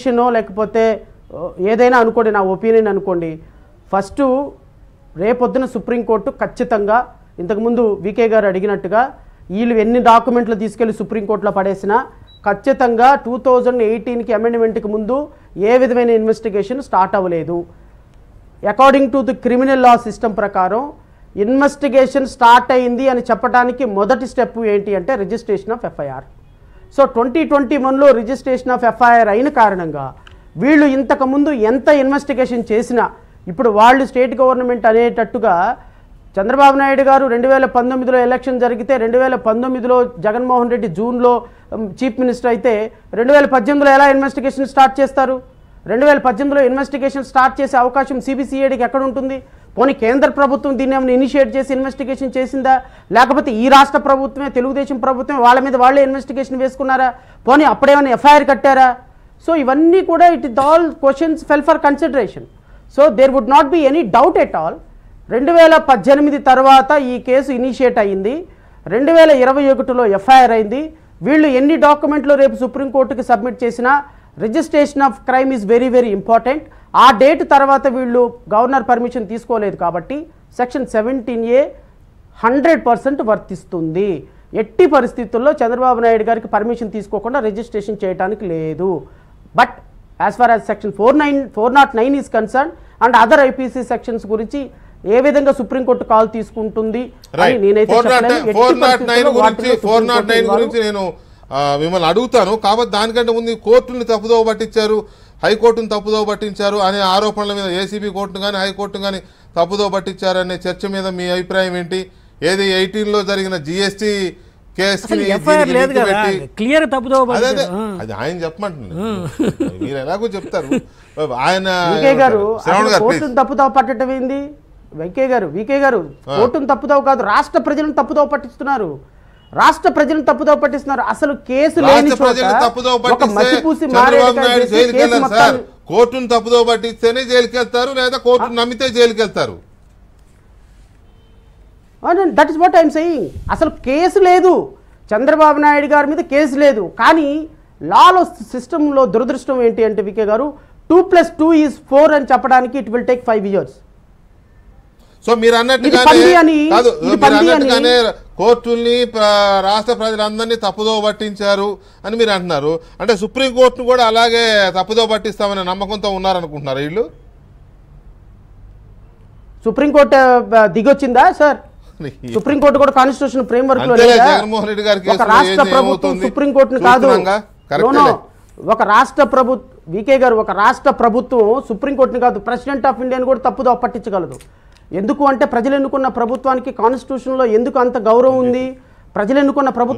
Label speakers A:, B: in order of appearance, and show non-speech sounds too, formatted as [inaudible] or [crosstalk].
A: పొలిటిషియనో లేకపోతే ఏదైనా అనుకోండి నా ఒపీనియన్ అనుకోండి ఫస్ట్ రేపొద్దున సుప్రీంకోర్టు ఖచ్చితంగా ఇంతకుముందు వికే గారు అడిగినట్టుగా వీళ్ళు ఎన్ని డాక్యుమెంట్లు తీసుకెళ్లి సుప్రీంకోర్టులో పడేసినా ఖచ్చితంగా టూ థౌజండ్ ఎయిటీన్కి అమెండ్మెంట్కి ముందు ఏ విధమైన ఇన్వెస్టిగేషన్ స్టార్ట్ అవ్వలేదు according to the criminal law system ప్రకారం ఇన్వెస్టిగేషన్ స్టార్ట్ అయింది అని చెప్పడానికి మొదటి స్టెప్ ఏంటి అంటే registration of FIR so twenty twenty వన్లో రిజిస్ట్రేషన్ ఆఫ్ ఎఫ్ఐఆర్ అయిన కారణంగా వీళ్ళు ఇంతకుముందు ఎంత ఇన్వెస్టిగేషన్ చేసినా ఇప్పుడు వాళ్ళు స్టేట్ గవర్నమెంట్ అనేటట్టుగా చంద్రబాబు నాయుడు గారు రెండు వేల పంతొమ్మిదిలో ఎలక్షన్ జరిగితే రెండు వేల పంతొమ్మిదిలో జగన్మోహన్ రెడ్డి జూన్లో చీఫ్ మినిస్టర్ అయితే రెండు వేల పద్దెనిమిదిలో ఎలా ఇన్వెస్టిగేషన్ స్టార్ట్ చేస్తారు రెండు వేల పద్దెనిమిదిలో ఇన్వెస్టిగేషన్ స్టార్ట్ చేసే అవకాశం సిబిసిఐడికి ఎక్కడ ఉంటుంది పోనీ కేంద్ర ప్రభుత్వం దీన్ని ఏమైనా ఇనిషియేట్ చేసి ఇన్వెస్టిగేషన్ చేసిందా లేకపోతే ఈ రాష్ట్ర ప్రభుత్వమే తెలుగుదేశం ప్రభుత్వమే వాళ్ళ మీద వాళ్ళే ఇన్వెస్టిగేషన్ వేసుకున్నారా పోనీ అప్పుడేమైనా ఎఫ్ఐఆర్ కట్టారా సో ఇవన్నీ కూడా it is all questions fell for consideration so there would not be any doubt at all రెండు వేల పద్దెనిమిది తర్వాత ఈ కేసు ఇనిషియేట్ అయ్యింది రెండు వేల ఇరవై ఒకటిలో ఎఫ్ఐఆర్ అయింది వీళ్ళు ఎన్ని డాక్యుమెంట్లు రేపు సుప్రీంకోర్టుకి సబ్మిట్ చేసినా registration of crime is very very important ఆ డేట్ తర్వాత వీళ్ళు గవర్నర్ పర్మిషన్ తీసుకోలేదు కాబట్టి section seventeen A hundred percent వర్తిస్తుంది ఎట్టి పరిస్థితుల్లో చంద్రబాబు నాయుడు గారికి పర్మిషన్ తీసుకోకుండా రిజిస్ట్రేషన్ చేయడానికి లేదు but as far as section four nine four not nine is concern and other IPC sections గురించి ఏ విధంగా సుప్రీంకోర్టు కాల్ తీసుకుంటుంది
B: నేను మిమ్మల్ని అడుగుతాను కాబట్టి దానికంటే ముందు కోర్టుని తప్పుదో పట్టించారు హైకోర్టును తప్పుదో పట్టించారు అనే ఆరోపణల మీద ఏసీబీ కోర్టును కానీ హైకోర్టును కానీ తప్పుదో పట్టించారనే చర్చ మీద మీ అభిప్రాయం ఏంటి ఏది ఎయిటీన్లో జరిగిన జిఎస్టీ క్లియర్ తప్పుదో అది ఆయన మీరు ఎలాగో చెప్తారు ఆయన
A: తప్పుదో వెంకయ్య గారు వికే గారు కోర్టును తప్పుదో కాదు రాష్ట్ర ప్రజలను తప్పుదో పట్టిస్తున్నారు రాష్ట్ర ప్రజలు తప్పుదో పట్టిస్తున్నారు అసలు కేసు
B: కోర్టును తప్పుదో పట్టిస్తేనే వెళ్తారు లేదా కోర్టును నమ్మితే వెళ్తారు
A: that is what I'm saying అసలు కేసు లేదు చంద్రబాబు నాయుడు గారి మీద కేసు లేదు కానీ లాలో సిస్టంలో దురదృష్టం ఏంటి అంటే వికే గారు two plus two is four అని చెప్పడానికి it will take five years
B: so మీరు అన్నట్టుగానే కోర్టుల్ని రాష్ట్ర ప్రజలందరినీ తప్పుదో పట్టించారు అని మీరు అంటున్నారు అంటే సుప్రీంకోర్టును కూడా అలాగే తప్పుదో పట్టిస్తామనే నమ్మకంతో ఉన్నారనుకుంటున్నారు వీళ్ళు
A: సుప్రీంకోర్టు దిగొచ్చిందా సార్ [laughs] సుప్రీంకోర్టు కూడా కాన్స్టిట్యూషన్ ఫ్రేమ్ వర్క్ లో జగన్మోహన్ రెడ్డి గారికి రాష్ట్ర ప్రభుత్వం సుప్రీంకోర్టును కాదు ఒక రాష్ట్ర ప్రభుత్వం వికే గారు ఒక రాష్ట్ర ప్రభుత్వం సుప్రీంకోర్టుని కాదు ప్రెసిడెంట్ ఆఫ్ ఇండియాని కూడా తప్పుదో పట్టించగలదు ఎందుకు అంటే ప్రజలు ఎన్నుకున్న ప్రభుత్వానికి కాన్స్టిట్యూషన్లో ఎందుకు అంత గౌరవం ఉంది ప్రజలు ఎన్నుకున్న ప్రభుత్వం